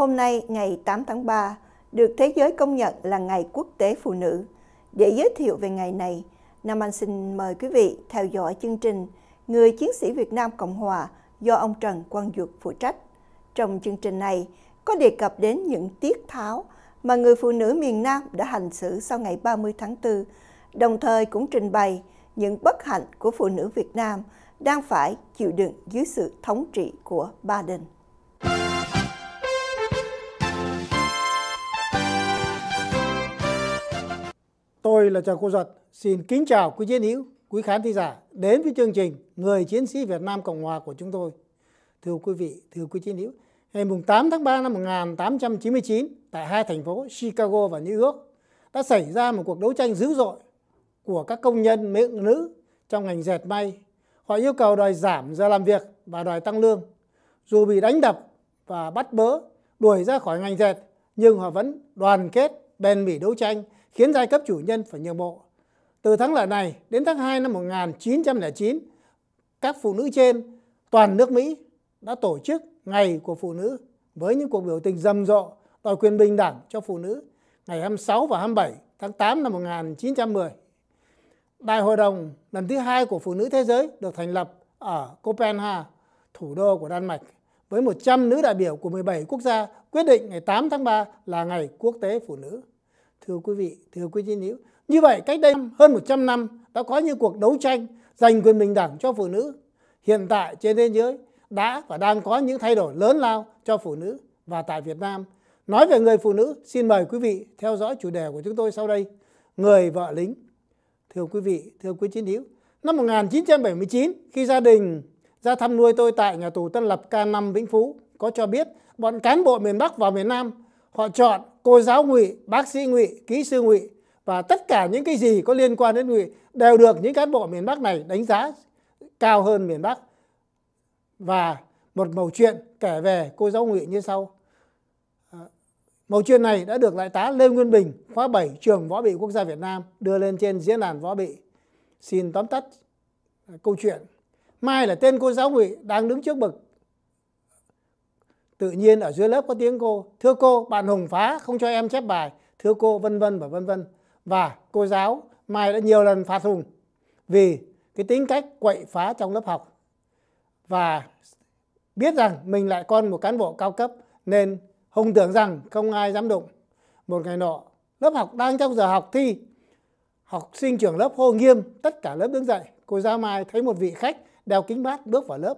hôm nay ngày 8 tháng 3 được thế giới công nhận là Ngày Quốc tế Phụ nữ. Để giới thiệu về ngày này, Nam Anh xin mời quý vị theo dõi chương trình Người Chiến sĩ Việt Nam Cộng Hòa do ông Trần Quang Duật phụ trách. Trong chương trình này có đề cập đến những tiết tháo mà người phụ nữ miền Nam đã hành xử sau ngày 30 tháng 4, đồng thời cũng trình bày những bất hạnh của phụ nữ Việt Nam đang phải chịu đựng dưới sự thống trị của Ba Đình. là Trần Cô Duật, xin kính chào quý chiến hữu, quý khán thính giả đến với chương trình Người Chiến sĩ Việt Nam Cộng Hòa của chúng tôi. Thưa quý vị, thưa quý chiến hữu, ngày 8 tháng 3 năm 1899 tại hai thành phố Chicago và New York đã xảy ra một cuộc đấu tranh dữ dội của các công nhân miệng nữ trong ngành dệt may. Họ yêu cầu đòi giảm giờ làm việc và đòi tăng lương. Dù bị đánh đập và bắt bớ, đuổi ra khỏi ngành dệt, nhưng họ vẫn đoàn kết, bền bỉ đấu tranh – khiến giai cấp chủ nhân phải nhượng bộ. Từ tháng lợi này đến tháng 2 năm 1909, các phụ nữ trên toàn nước Mỹ đã tổ chức Ngày của Phụ nữ với những cuộc biểu tình rầm rộ đòi quyền bình đẳng cho phụ nữ ngày 26 và 27 tháng 8 năm 1910. Đại hội đồng lần thứ hai của Phụ nữ Thế giới được thành lập ở Copenhagen, thủ đô của Đan Mạch, với 100 nữ đại biểu của 17 quốc gia quyết định ngày 8 tháng 3 là ngày quốc tế phụ nữ. Thưa quý vị, thưa quý chiến hữu, như vậy cách đây hơn 100 năm đã có những cuộc đấu tranh giành quyền bình đẳng cho phụ nữ. Hiện tại trên thế giới đã và đang có những thay đổi lớn lao cho phụ nữ và tại Việt Nam. Nói về người phụ nữ, xin mời quý vị theo dõi chủ đề của chúng tôi sau đây, người vợ lính. Thưa quý vị, thưa quý chiến hữu, năm 1979 khi gia đình ra thăm nuôi tôi tại nhà tù Tân Lập K5 Vĩnh Phú có cho biết bọn cán bộ miền Bắc và miền Nam họ chọn cô giáo ngụy bác sĩ ngụy kỹ sư ngụy và tất cả những cái gì có liên quan đến ngụy đều được những cán bộ miền bắc này đánh giá cao hơn miền bắc và một mẩu chuyện kể về cô giáo ngụy như sau à, mẩu chuyện này đã được đại tá lê nguyên bình khóa 7 trường võ bị quốc gia việt nam đưa lên trên diễn đàn võ bị xin tóm tắt à, câu chuyện mai là tên cô giáo ngụy đang đứng trước bậc tự nhiên ở dưới lớp có tiếng cô thưa cô bạn hùng phá không cho em chép bài thưa cô vân vân và vân vân và cô giáo mai đã nhiều lần phạt hùng vì cái tính cách quậy phá trong lớp học và biết rằng mình lại con một cán bộ cao cấp nên hùng tưởng rằng không ai dám đụng một ngày nọ lớp học đang trong giờ học thi học sinh trưởng lớp hô nghiêm tất cả lớp đứng dậy cô giáo mai thấy một vị khách đeo kính mát bước vào lớp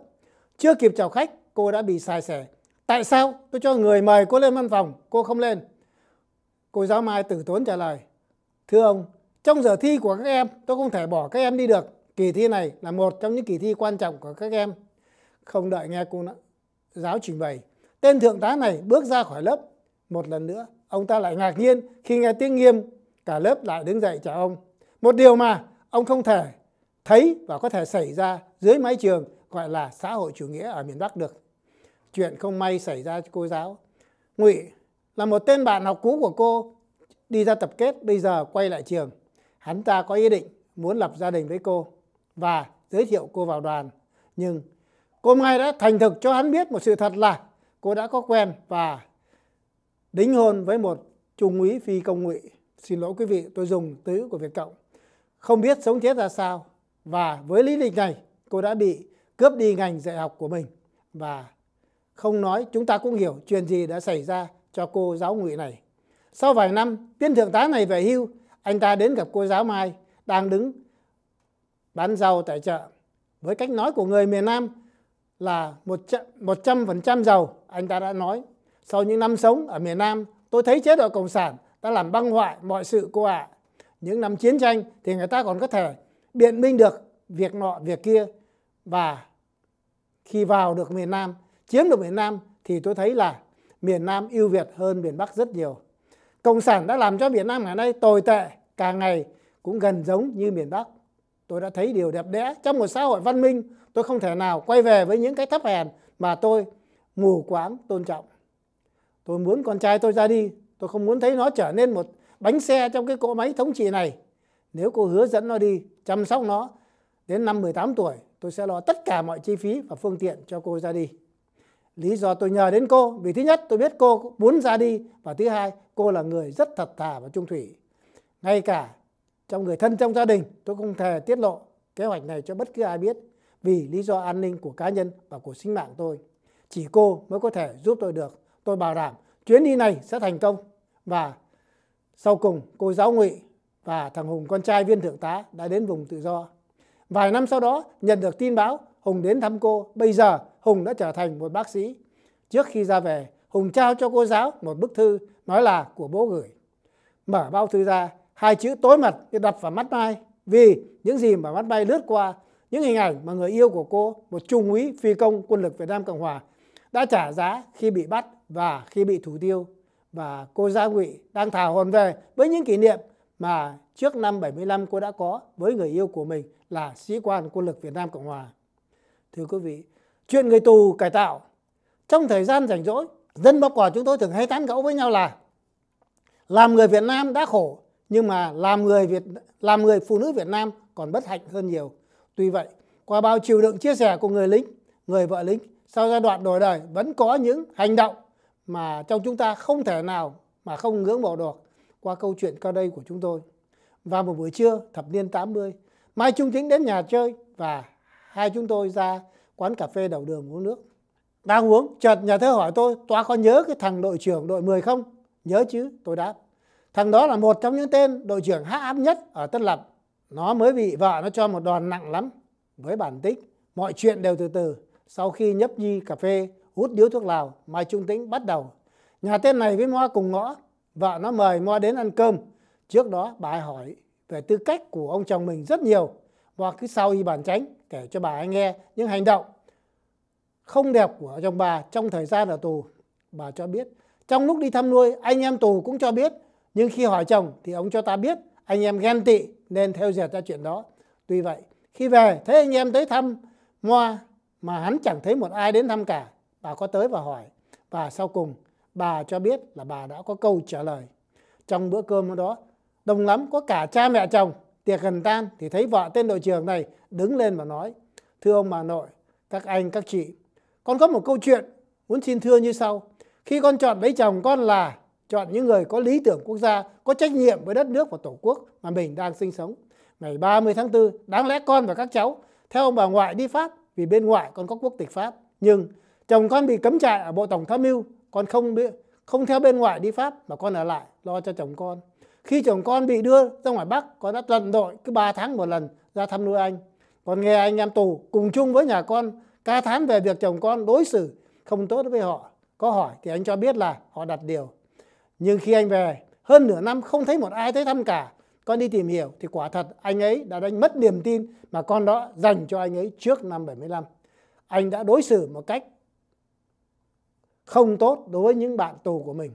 chưa kịp chào khách cô đã bị sai sẻ tại sao tôi cho người mời cô lên văn phòng, cô không lên? Cô giáo Mai tử tốn trả lời, thưa ông, trong giờ thi của các em, tôi không thể bỏ các em đi được. Kỳ thi này là một trong những kỳ thi quan trọng của các em. Không đợi nghe cô nữa. giáo trình bày, tên thượng tá này bước ra khỏi lớp. Một lần nữa, ông ta lại ngạc nhiên khi nghe tiếng nghiêm, cả lớp lại đứng dậy chào ông. Một điều mà ông không thể thấy và có thể xảy ra dưới mái trường gọi là xã hội chủ nghĩa ở miền Bắc được chuyện không may xảy ra cho cô giáo ngụy là một tên bạn học cũ của cô đi ra tập kết bây giờ quay lại trường hắn ta có ý định muốn lập gia đình với cô và giới thiệu cô vào đoàn nhưng cô mai đã thành thực cho hắn biết một sự thật là cô đã có quen và đính hôn với một trung úy phi công ngụy xin lỗi quý vị tôi dùng từ của việt cộng không biết sống chết ra sao và với lý lịch này cô đã bị cướp đi ngành dạy học của mình và không nói chúng ta cũng hiểu chuyện gì đã xảy ra cho cô giáo ngụy này. Sau vài năm, viên thượng tá này về hưu, anh ta đến gặp cô giáo Mai đang đứng bán rau tại chợ. Với cách nói của người miền Nam là một trăm phần trăm giàu, anh ta đã nói. Sau những năm sống ở miền Nam, tôi thấy chế độ Cộng sản đã làm băng hoại mọi sự cô ạ. À. Những năm chiến tranh thì người ta còn có thể biện minh được việc nọ việc kia và khi vào được miền Nam chiếm được miền Nam thì tôi thấy là miền Nam ưu việt hơn miền Bắc rất nhiều. Cộng sản đã làm cho miền Nam ngày nay tồi tệ càng ngày cũng gần giống như miền Bắc. Tôi đã thấy điều đẹp đẽ trong một xã hội văn minh, tôi không thể nào quay về với những cái thấp hèn mà tôi mù quáng tôn trọng. Tôi muốn con trai tôi ra đi, tôi không muốn thấy nó trở nên một bánh xe trong cái cỗ máy thống trị này. Nếu cô hứa dẫn nó đi, chăm sóc nó, đến năm 18 tuổi, tôi sẽ lo tất cả mọi chi phí và phương tiện cho cô ra đi. Lý do tôi nhờ đến cô vì thứ nhất tôi biết cô muốn ra đi và thứ hai cô là người rất thật thà và trung thủy. Ngay cả trong người thân trong gia đình tôi không thể tiết lộ kế hoạch này cho bất cứ ai biết vì lý do an ninh của cá nhân và của sinh mạng tôi. Chỉ cô mới có thể giúp tôi được. Tôi bảo đảm chuyến đi này sẽ thành công và sau cùng cô giáo ngụy và thằng Hùng con trai viên thượng tá đã đến vùng tự do. Vài năm sau đó nhận được tin báo Hùng đến thăm cô. Bây giờ Hùng đã trở thành một bác sĩ. Trước khi ra về, Hùng trao cho cô giáo một bức thư nói là của bố gửi. Mở bao thư ra, hai chữ tối mật đập vào mắt Mai. Vì những gì mà mắt Mai lướt qua, những hình ảnh mà người yêu của cô, một trung úy phi công quân lực Việt Nam Cộng Hòa, đã trả giá khi bị bắt và khi bị thủ tiêu. Và cô Gia Ngụy đang thả hồn về với những kỷ niệm mà trước năm 75 cô đã có với người yêu của mình là sĩ quan quân lực Việt Nam Cộng Hòa thưa quý vị chuyện người tù cải tạo trong thời gian rảnh rỗi dân bóc quả chúng tôi thường hay tán gẫu với nhau là làm người Việt Nam đã khổ nhưng mà làm người Việt làm người phụ nữ Việt Nam còn bất hạnh hơn nhiều. Tuy vậy, qua bao chịu đựng chia sẻ của người lính, người vợ lính, sau giai đoạn đổi đời vẫn có những hành động mà trong chúng ta không thể nào mà không ngưỡng mộ được qua câu chuyện qua đây của chúng tôi. Và một buổi trưa thập niên 80, Mai Trung Chính đến nhà chơi và hai chúng tôi ra quán cà phê đầu đường uống nước đang uống chợt nhà thơ hỏi tôi toa có nhớ cái thằng đội trưởng đội 10 không nhớ chứ tôi đáp thằng đó là một trong những tên đội trưởng hát áp nhất ở tân lập nó mới bị vợ nó cho một đòn nặng lắm với bản tính mọi chuyện đều từ từ sau khi nhấp nhi cà phê hút điếu thuốc lào mai trung tĩnh bắt đầu nhà tên này với moa cùng ngõ vợ nó mời moa đến ăn cơm trước đó bà hỏi về tư cách của ông chồng mình rất nhiều và cứ sau y bản tránh kể cho bà ấy nghe những hành động không đẹp của chồng bà trong thời gian ở tù. Bà cho biết. Trong lúc đi thăm nuôi, anh em tù cũng cho biết. Nhưng khi hỏi chồng thì ông cho ta biết anh em ghen tị nên theo dệt ra chuyện đó. Tuy vậy, khi về thấy anh em tới thăm Moa mà hắn chẳng thấy một ai đến thăm cả. Bà có tới và hỏi. Và sau cùng, bà cho biết là bà đã có câu trả lời. Trong bữa cơm đó, đông lắm có cả cha mẹ chồng tiệc gần tan thì thấy vợ tên đội trưởng này đứng lên và nói thưa ông bà nội các anh các chị con có một câu chuyện muốn xin thưa như sau khi con chọn lấy chồng con là chọn những người có lý tưởng quốc gia có trách nhiệm với đất nước và tổ quốc mà mình đang sinh sống ngày 30 tháng 4 đáng lẽ con và các cháu theo ông bà ngoại đi Pháp vì bên ngoại con có quốc tịch Pháp nhưng chồng con bị cấm trại ở bộ tổng tham mưu con không biết không theo bên ngoại đi Pháp mà con ở lại lo cho chồng con khi chồng con bị đưa ra ngoài Bắc con đã tận đội cứ 3 tháng một lần ra thăm nuôi anh còn nghe anh em tù cùng chung với nhà con ca thán về việc chồng con đối xử không tốt với họ có hỏi thì anh cho biết là họ đặt điều nhưng khi anh về hơn nửa năm không thấy một ai tới thăm cả con đi tìm hiểu thì quả thật anh ấy đã đánh mất niềm tin mà con đó dành cho anh ấy trước năm 75 anh đã đối xử một cách không tốt đối với những bạn tù của mình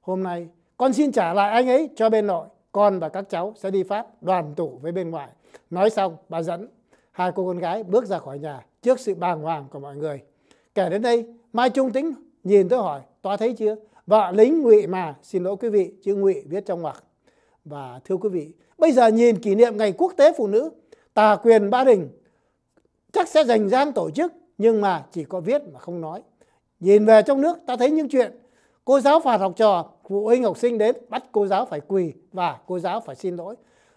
hôm nay con xin trả lại anh ấy cho bên nội con và các cháu sẽ đi Pháp đoàn tụ với bên ngoài. Nói xong, bà dẫn hai cô con gái bước ra khỏi nhà trước sự bàng hoàng của mọi người. Kể đến đây, Mai Trung tính nhìn tôi hỏi, toa thấy chưa? Vợ lính ngụy mà, xin lỗi quý vị, chữ ngụy viết trong ngoặc. Và thưa quý vị, bây giờ nhìn kỷ niệm Ngày Quốc tế Phụ nữ, tà quyền Ba Đình chắc sẽ dành giang tổ chức, nhưng mà chỉ có viết mà không nói. Nhìn về trong nước ta thấy những chuyện cô giáo phạt học trò phụ huynh học sinh đến bắt cô giáo phải quỳ và cô giáo phải xin lỗi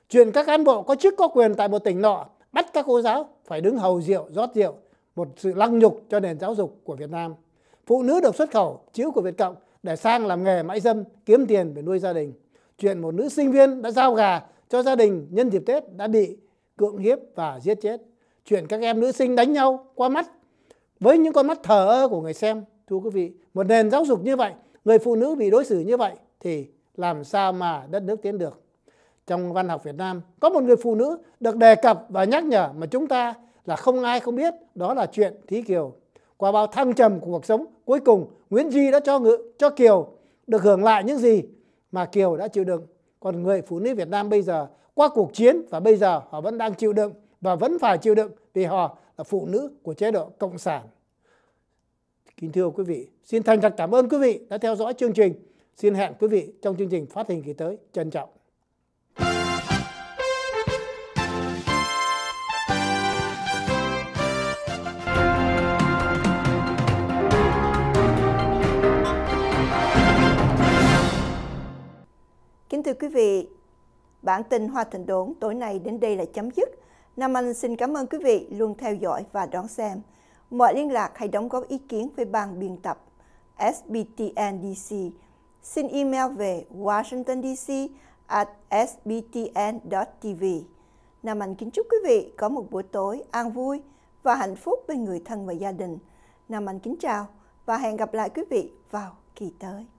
chuyện các cán bộ có chức có quyền tại một tỉnh nọ bắt các cô giáo phải đứng hầu rượu rót rượu một sự lăng nhục cho nền giáo dục của Việt Nam phụ nữ được xuất khẩu chiếu của Việt Cộng để sang làm nghề mãi dâm kiếm tiền để nuôi gia đình chuyện một nữ sinh viên đã giao gà cho gia đình nhân dịp Tết đã bị cưỡng hiếp và giết chết chuyện các em nữ sinh đánh nhau qua mắt với những con mắt thờ ơ của người xem thưa quý vị một nền giáo dục như vậy người phụ nữ bị đối xử như vậy thì làm sao mà đất nước tiến được trong văn học Việt Nam có một người phụ nữ được đề cập và nhắc nhở mà chúng ta là không ai không biết đó là chuyện Thí Kiều qua bao thăng trầm của cuộc sống cuối cùng Nguyễn Duy đã cho ngự cho Kiều được hưởng lại những gì mà Kiều đã chịu đựng còn người phụ nữ Việt Nam bây giờ qua cuộc chiến và bây giờ họ vẫn đang chịu đựng và vẫn phải chịu đựng vì họ là phụ nữ của chế độ cộng sản Kính thưa quý vị, xin thành thật cảm ơn quý vị đã theo dõi chương trình. Xin hẹn quý vị trong chương trình phát hình kỳ tới. Trân trọng. Kính thưa quý vị, bản tin Hoa Thịnh Đốn tối nay đến đây là chấm dứt. Nam Anh xin cảm ơn quý vị luôn theo dõi và đón xem. Mọi liên lạc hay đóng góp ý kiến về ban biên tập SBTNDC. Xin email về washingtondc at sbtn.tv. Nam Anh kính chúc quý vị có một buổi tối an vui và hạnh phúc bên người thân và gia đình. Nam Anh kính chào và hẹn gặp lại quý vị vào kỳ tới.